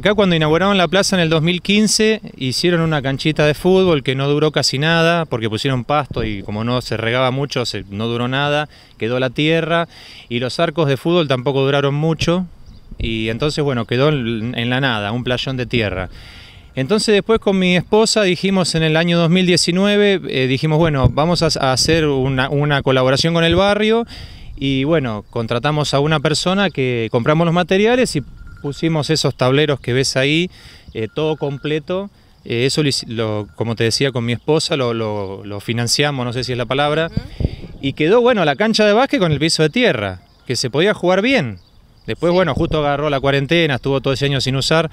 Acá cuando inauguraron la plaza en el 2015 hicieron una canchita de fútbol que no duró casi nada porque pusieron pasto y como no se regaba mucho no duró nada, quedó la tierra y los arcos de fútbol tampoco duraron mucho y entonces bueno quedó en la nada, un playón de tierra. Entonces después con mi esposa dijimos en el año 2019, eh, dijimos bueno vamos a, hacer una colaboración con el barrio y bueno contratamos a una persona que compramos los materiales y pusimos esos tableros que ves ahí, eh, todo completo. Eh, eso, lo, como te decía, con mi esposa lo, financiamos, no sé si es la palabra. Y quedó, bueno, la cancha de básquet con el piso de tierra, que se podía jugar bien. Después, bueno, justo agarró la cuarentena, estuvo todo ese año sin usar.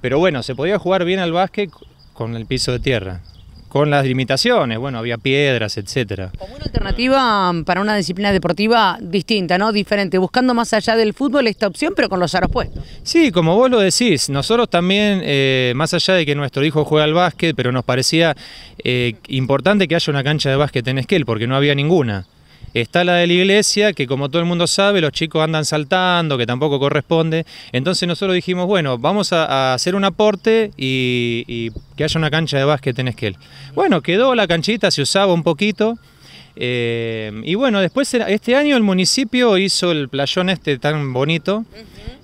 Pero bueno, se podía jugar bien al básquet con el piso de tierra con las limitaciones, bueno, había piedras, etcétera. Como una alternativa mm, para una disciplina deportiva distinta, ¿no? Diferente, buscando más allá del fútbol esta opción, pero con los aros puestos. Sí, como vos lo decís, nosotros también, eh, más allá de que nuestro hijo juega al básquet, pero nos parecía eh, importante que haya una cancha de básquet en Esquel, porque no había ninguna. Está la de la iglesia, que como todo el mundo sabe, los chicos andan saltando, que tampoco corresponde. Entonces nosotros dijimos, bueno, vamos a, hacer un aporte y, que haya una cancha de básquet en Esquel. Bueno, quedó la canchita, se usaba un poquito. Eh, y bueno, después este año el municipio hizo el playón este tan bonito,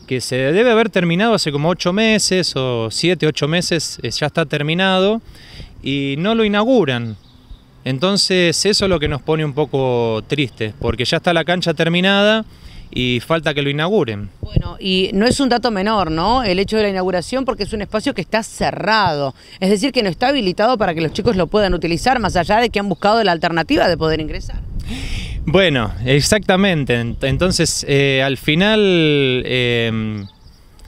que se debe haber terminado hace como ocho meses o siete, ocho meses, eh, ya está terminado, y no lo inauguran. Entonces eso es lo que nos pone un poco triste, porque ya está la cancha terminada y falta que lo inauguren. Bueno, y no es un dato menor, ¿no? El hecho de la inauguración, porque es un espacio que está cerrado, es decir, que no está habilitado para que los chicos lo puedan utilizar, más allá de que han buscado la alternativa de poder ingresar. Bueno, exactamente. Entonces, eh, al final, em,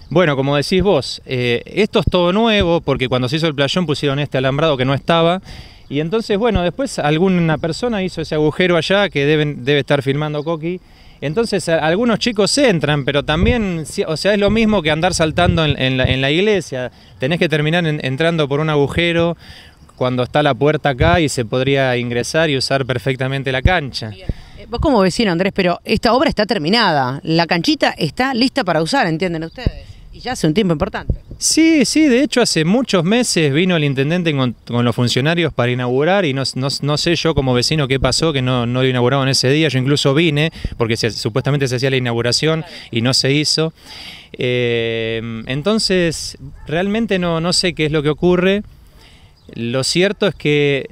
bueno, como decís vos, eh, esto es todo nuevo, porque cuando se hizo el playón pusieron este alambrado que no estaba. Y entonces, bueno, después alguna persona hizo ese agujero allá que deben, debe estar filmando Coqui. Entonces algunos chicos entran, pero también, o sea, es lo mismo que andar saltando en, la, iglesia. Tenés que terminar entrando por un agujero cuando está la puerta acá y se podría ingresar y usar perfectamente la cancha. Eh, vos como vecino, Andrés, pero esta obra está terminada. La canchita está lista para usar, ¿entienden ustedes? Y ya hace un tiempo importante. Sí, sí, de hecho hace muchos meses vino el intendente con, los funcionarios para inaugurar y no, sé yo como vecino qué pasó, que no, no lo inauguraron ese día, yo incluso vine porque supuestamente se hacía la inauguración y no se hizo. Eh, entonces, realmente no, no sé qué es lo que ocurre. Lo cierto es que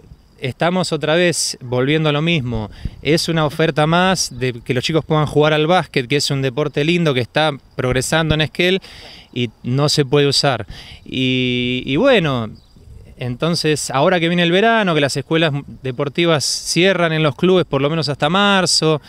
estamos otra vez volviendo a lo mismo. Es una oferta más de que los chicos puedan jugar al básquet, que es un deporte lindo que está progresando en Esquel y no se puede usar. Y, bueno, entonces ahora que viene el verano, que las escuelas deportivas cierran en los clubes por lo menos hasta marzo.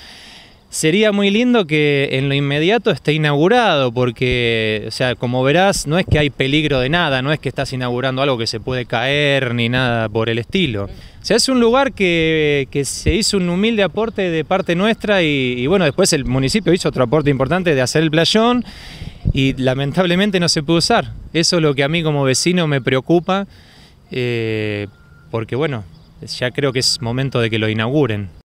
Sería muy lindo que en lo inmediato esté inaugurado, porque, o sea, como verás, no es que hay peligro de nada, no es que estás inaugurando algo que se puede caer ni nada por el estilo. sea, es un lugar que, se hizo un humilde aporte de parte nuestra y, bueno, después el municipio hizo otro aporte importante de hacer el playón y lamentablemente no se pudo usar. Eso es lo que a mí como vecino me preocupa, eh, porque bueno, ya creo que es momento de que lo inauguren.